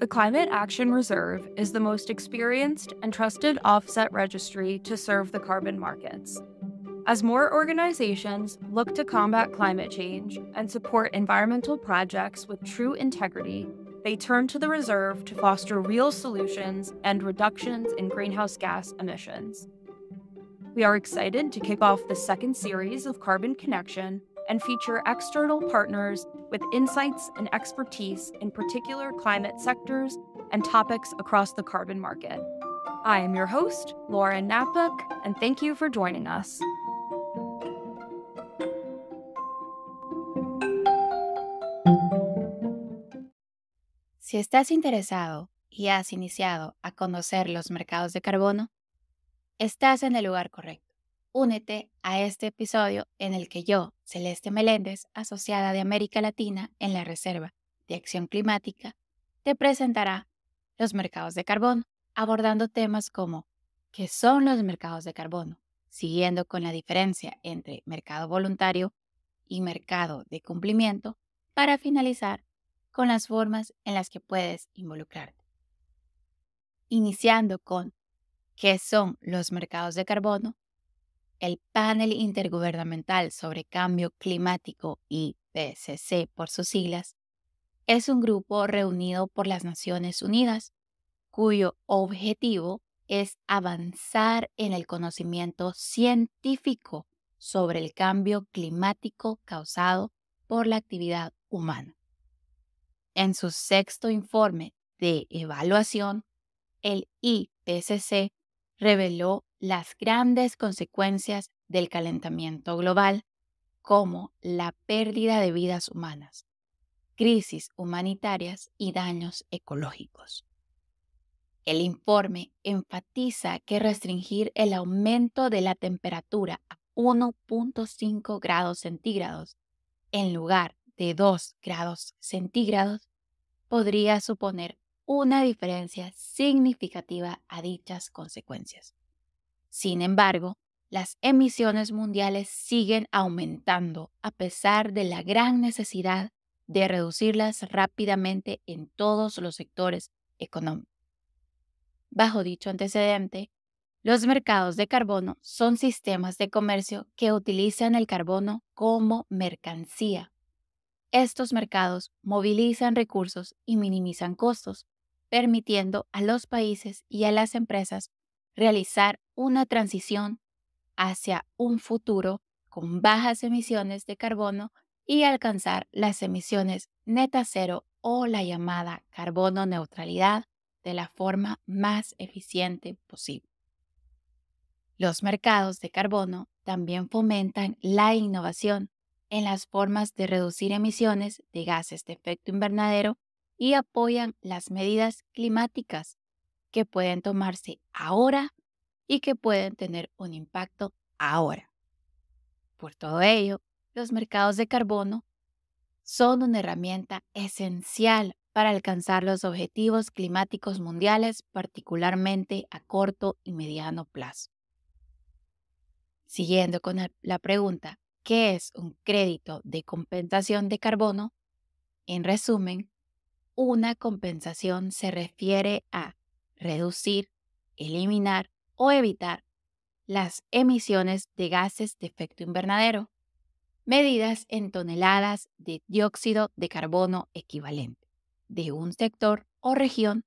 The Climate Action Reserve is the most experienced and trusted offset registry to serve the carbon markets. As more organizations look to combat climate change and support environmental projects with true integrity, they turn to the reserve to foster real solutions and reductions in greenhouse gas emissions. We are excited to kick off the second series of Carbon Connection and feature external partners with insights and expertise in particular climate sectors and topics across the carbon market. I am your host, Lauren Napuk, and thank you for joining us. Si estás interesado y has iniciado a conocer los mercados de carbono, estás en el lugar correcto. Únete a este episodio en el que yo, Celeste Meléndez, asociada de América Latina en la Reserva de Acción Climática, te presentará los mercados de carbono, abordando temas como ¿qué son los mercados de carbono? Siguiendo con la diferencia entre mercado voluntario y mercado de cumplimiento, para finalizar con las formas en las que puedes involucrarte. Iniciando con ¿qué son los mercados de carbono? el panel intergubernamental sobre cambio climático, IPCC por sus siglas, es un grupo reunido por las Naciones Unidas cuyo objetivo es avanzar en el conocimiento científico sobre el cambio climático causado por la actividad humana. En su sexto informe de evaluación, el IPCC reveló las grandes consecuencias del calentamiento global, como la pérdida de vidas humanas, crisis humanitarias y daños ecológicos. El informe enfatiza que restringir el aumento de la temperatura a 1.5 grados centígrados en lugar de 2 grados centígrados podría suponer una diferencia significativa a dichas consecuencias. Sin embargo, las emisiones mundiales siguen aumentando a pesar de la gran necesidad de reducirlas rápidamente en todos los sectores económicos. Bajo dicho antecedente, los mercados de carbono son sistemas de comercio que utilizan el carbono como mercancía. Estos mercados movilizan recursos y minimizan costos, permitiendo a los países y a las empresas realizar una transición hacia un futuro con bajas emisiones de carbono y alcanzar las emisiones neta cero o la llamada carbono neutralidad de la forma más eficiente posible. Los mercados de carbono también fomentan la innovación en las formas de reducir emisiones de gases de efecto invernadero y apoyan las medidas climáticas que pueden tomarse ahora y que pueden tener un impacto ahora. Por todo ello, los mercados de carbono son una herramienta esencial para alcanzar los objetivos climáticos mundiales, particularmente a corto y mediano plazo. Siguiendo con la pregunta, ¿qué es un crédito de compensación de carbono? En resumen, una compensación se refiere a reducir, eliminar o evitar las emisiones de gases de efecto invernadero, medidas en toneladas de dióxido de carbono equivalente de un sector o región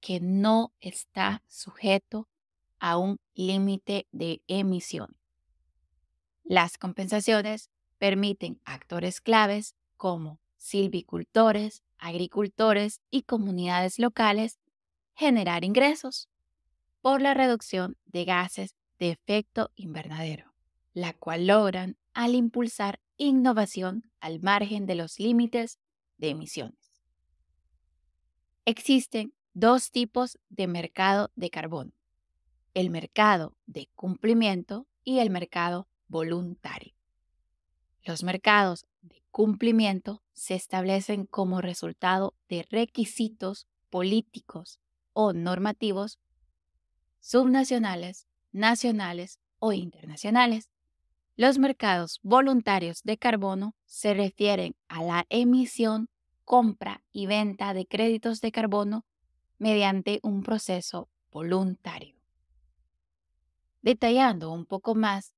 que no está sujeto a un límite de emisión. Las compensaciones permiten actores claves como silvicultores, agricultores y comunidades locales generar ingresos por la reducción de gases de efecto invernadero, la cual logran al impulsar innovación al margen de los límites de emisiones. Existen dos tipos de mercado de carbono, el mercado de cumplimiento y el mercado voluntario. Los mercados de cumplimiento se establecen como resultado de requisitos políticos o normativos subnacionales, nacionales o internacionales. Los mercados voluntarios de carbono se refieren a la emisión, compra y venta de créditos de carbono mediante un proceso voluntario. Detallando un poco más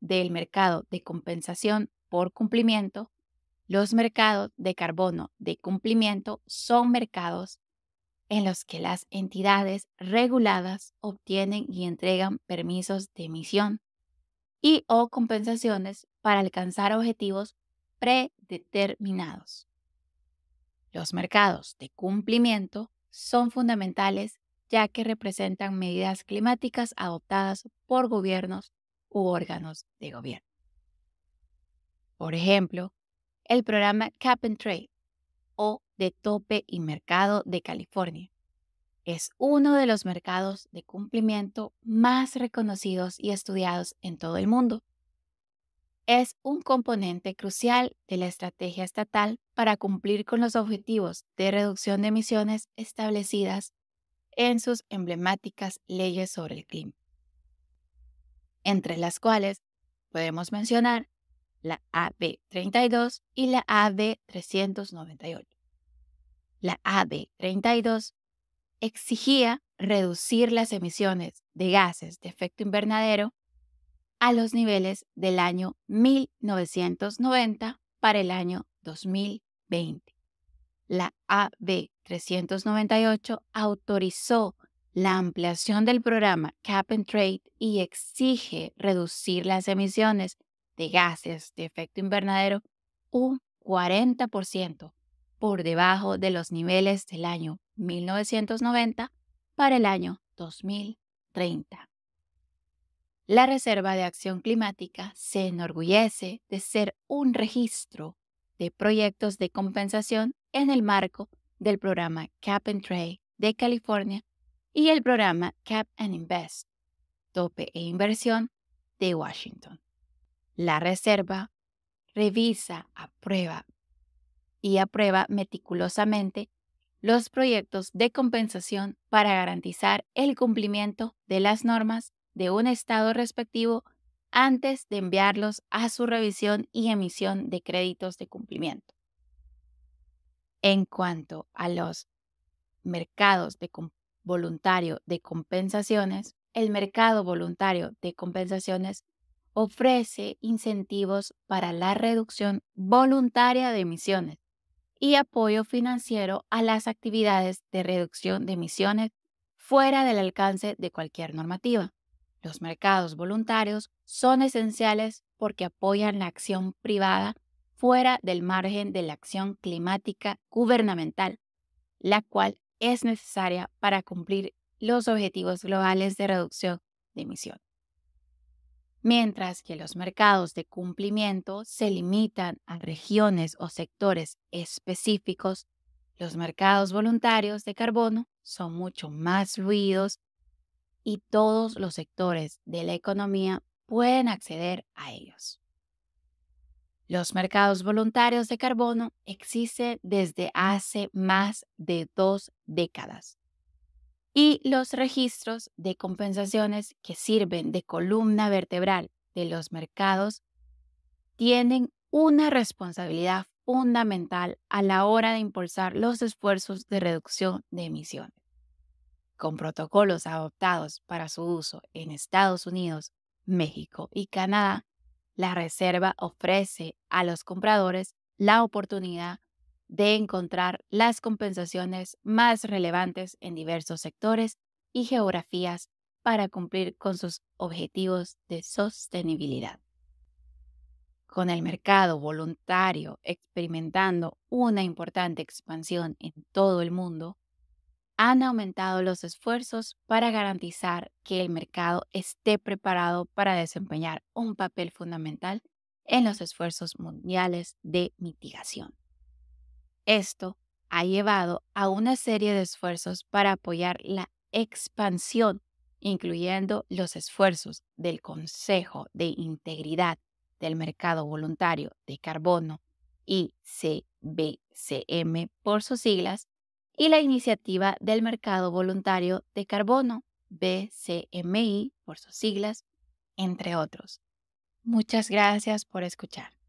del mercado de compensación por cumplimiento, los mercados de carbono de cumplimiento son mercados en los que las entidades reguladas obtienen y entregan permisos de emisión y o compensaciones para alcanzar objetivos predeterminados. Los mercados de cumplimiento son fundamentales ya que representan medidas climáticas adoptadas por gobiernos u órganos de gobierno. Por ejemplo, el programa Cap and Trade o de Tope y Mercado de California. Es uno de los mercados de cumplimiento más reconocidos y estudiados en todo el mundo. Es un componente crucial de la estrategia estatal para cumplir con los objetivos de reducción de emisiones establecidas en sus emblemáticas leyes sobre el clima, entre las cuales podemos mencionar la AB32 y la AB398 la AB 32 exigía reducir las emisiones de gases de efecto invernadero a los niveles del año 1990 para el año 2020. La AB 398 autorizó la ampliación del programa Cap and Trade y exige reducir las emisiones de gases de efecto invernadero un 40% por debajo de los niveles del año 1990 para el año 2030. La Reserva de Acción Climática se enorgullece de ser un registro de proyectos de compensación en el marco del programa Cap and Trade de California y el programa Cap and Invest, tope e inversión de Washington. La Reserva revisa, aprueba, y aprueba meticulosamente los proyectos de compensación para garantizar el cumplimiento de las normas de un estado respectivo antes de enviarlos a su revisión y emisión de créditos de cumplimiento. En cuanto a los mercados de voluntario de compensaciones, el mercado voluntario de compensaciones ofrece incentivos para la reducción voluntaria de emisiones y apoyo financiero a las actividades de reducción de emisiones fuera del alcance de cualquier normativa. Los mercados voluntarios son esenciales porque apoyan la acción privada fuera del margen de la acción climática gubernamental, la cual es necesaria para cumplir los objetivos globales de reducción de emisiones mientras que los mercados de cumplimiento se limitan a regiones o sectores específicos, los mercados voluntarios de carbono son mucho más fluidos y todos los sectores de la economía pueden acceder a ellos. Los mercados voluntarios de carbono existen desde hace más de dos décadas y los registros de compensaciones que sirven de columna vertebral de los mercados tienen una responsabilidad fundamental a la hora de impulsar los esfuerzos de reducción de emisiones. Con protocolos adoptados para su uso en Estados Unidos, México y Canadá, la Reserva ofrece a los compradores la oportunidad de encontrar las compensaciones más relevantes en diversos sectores y geografías para cumplir con sus objetivos de sostenibilidad. Con el mercado voluntario experimentando una importante expansión en todo el mundo, han aumentado los esfuerzos para garantizar que el mercado esté preparado para desempeñar un papel fundamental en los esfuerzos mundiales de mitigación. Esto ha llevado a una serie de esfuerzos para apoyar la expansión, incluyendo los esfuerzos del Consejo de Integridad del Mercado Voluntario de Carbono, ICBCM por sus siglas, y la iniciativa del Mercado Voluntario de Carbono, BCMI por sus siglas, entre otros. Muchas gracias por escuchar.